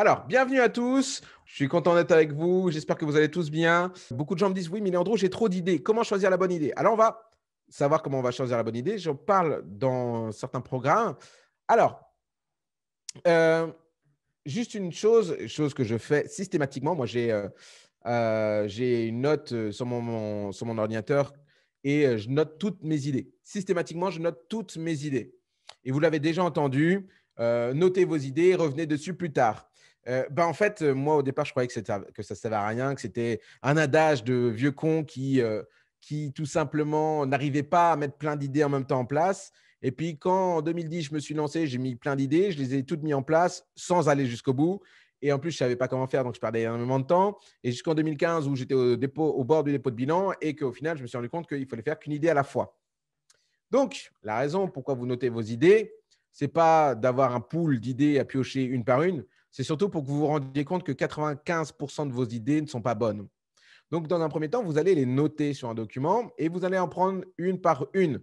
Alors, bienvenue à tous. Je suis content d'être avec vous. J'espère que vous allez tous bien. Beaucoup de gens me disent Oui, mais Leandro, j'ai trop d'idées. Comment choisir la bonne idée Alors, on va savoir comment on va choisir la bonne idée. J'en parle dans certains programmes. Alors, euh, juste une chose, chose que je fais systématiquement. Moi, j'ai euh, euh, une note sur mon, sur mon ordinateur et je note toutes mes idées. Systématiquement, je note toutes mes idées. Et vous l'avez déjà entendu. notez vos idées, revenez dessus plus tard. Euh, bah, en fait, euh, moi au départ, je croyais que, que ça ne servait à rien, que c'était un adage de vieux con qui, euh, qui tout simplement n'arrivait pas à mettre plein d'idées en même temps en place. Et puis quand en 2010, je me suis lancé, j'ai mis plein d'idées, je les ai toutes mises en place sans aller jusqu'au bout. Et en plus, je ne savais pas comment faire, donc je perdais moment de temps. Et jusqu'en 2015, où j'étais au, au bord du dépôt de bilan et qu'au final, je me suis rendu compte qu'il fallait faire qu'une idée à la fois. Donc, la raison pourquoi vous notez vos idées, ce n'est pas d'avoir un pool d'idées à piocher une par une, c'est surtout pour que vous vous rendiez compte que 95% de vos idées ne sont pas bonnes. Donc, dans un premier temps, vous allez les noter sur un document et vous allez en prendre une par une.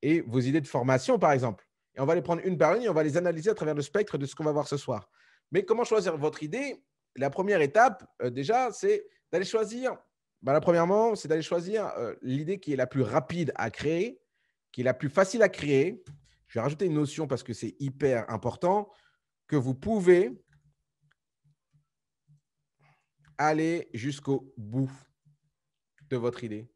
Et vos idées de formation, par exemple. Et on va les prendre une par une et on va les analyser à travers le spectre de ce qu'on va voir ce soir. Mais comment choisir votre idée La première étape, euh, déjà, c'est d'aller choisir. Ben, la premièrement, c'est d'aller choisir euh, l'idée qui est la plus rapide à créer, qui est la plus facile à créer. Je vais rajouter une notion parce que c'est hyper important que vous pouvez aller jusqu'au bout de votre idée.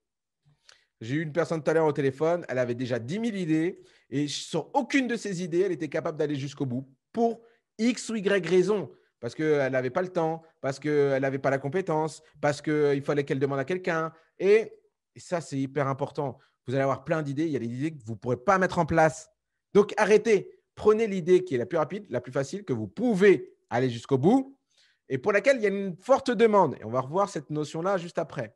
J'ai eu une personne tout à l'heure au téléphone, elle avait déjà 10 000 idées et sans aucune de ces idées, elle était capable d'aller jusqu'au bout pour X ou Y raison. Parce qu'elle n'avait pas le temps, parce qu'elle n'avait pas la compétence, parce qu'il fallait qu'elle demande à quelqu'un. Et, et ça, c'est hyper important. Vous allez avoir plein d'idées. Il y a des idées que vous ne pourrez pas mettre en place. Donc, arrêtez. Prenez l'idée qui est la plus rapide, la plus facile, que vous pouvez aller jusqu'au bout et pour laquelle il y a une forte demande. Et on va revoir cette notion-là juste après.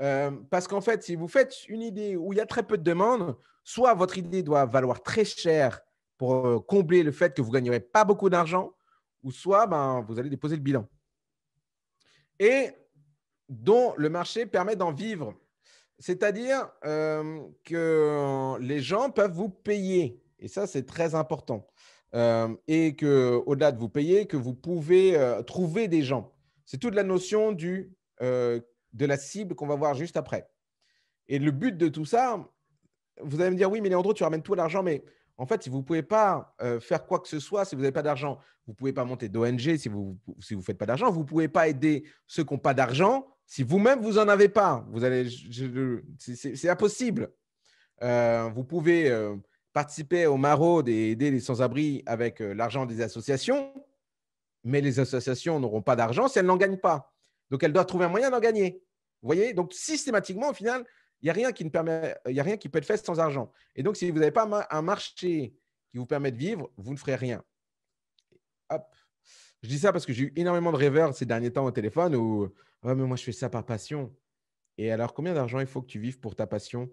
Euh, parce qu'en fait, si vous faites une idée où il y a très peu de demandes, soit votre idée doit valoir très cher pour euh, combler le fait que vous ne gagnerez pas beaucoup d'argent, ou soit ben, vous allez déposer le bilan. Et dont le marché permet d'en vivre. C'est-à-dire euh, que les gens peuvent vous payer. Et ça, c'est très important. Euh, et que au-delà de vous payer, que vous pouvez euh, trouver des gens. C'est toute la notion du, euh, de la cible qu'on va voir juste après. Et le but de tout ça, vous allez me dire, oui, mais Léandro, tu ramènes tout l'argent, mais en fait, si vous ne pouvez pas faire quoi que ce soit, si vous n'avez pas d'argent, vous ne pouvez pas monter d'ONG si vous ne si vous faites pas d'argent, vous ne pouvez pas aider ceux qui n'ont pas d'argent si vous-même, vous n'en avez pas. Vous allez, c'est impossible. vous pouvez participer au maraudes et aider les sans-abri avec euh, l'argent des associations, mais les associations n'auront pas d'argent si elles n'en gagnent pas. Donc elles doivent trouver un moyen d'en gagner. Vous voyez Donc systématiquement, au final, il n'y a, rien qui euh, a rien qui peut être fait sans argent. Et donc, si vous n'avez pas un marché qui vous permet de vivre, vous ne ferez rien. Hop. Je dis ça parce que j'ai eu énormément de rêveurs ces derniers temps au téléphone où, ouais, mais moi, je fais ça par passion. Et alors, combien d'argent il faut que tu vives pour ta passion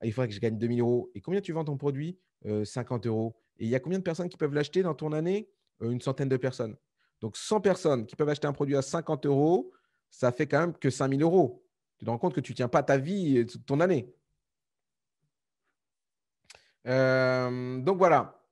ah, Il faudrait que je gagne 2000 euros. Et combien tu vends ton produit 50 euh, euros. Et il y a combien de personnes qui peuvent l'acheter dans ton année euh, Une centaine de personnes. Donc, 100 personnes qui peuvent acheter un produit à 50 euros, ça fait quand même que 5000 euros. Tu te rends compte que tu ne tiens pas ta vie euh, toute ton année. donc, voilà.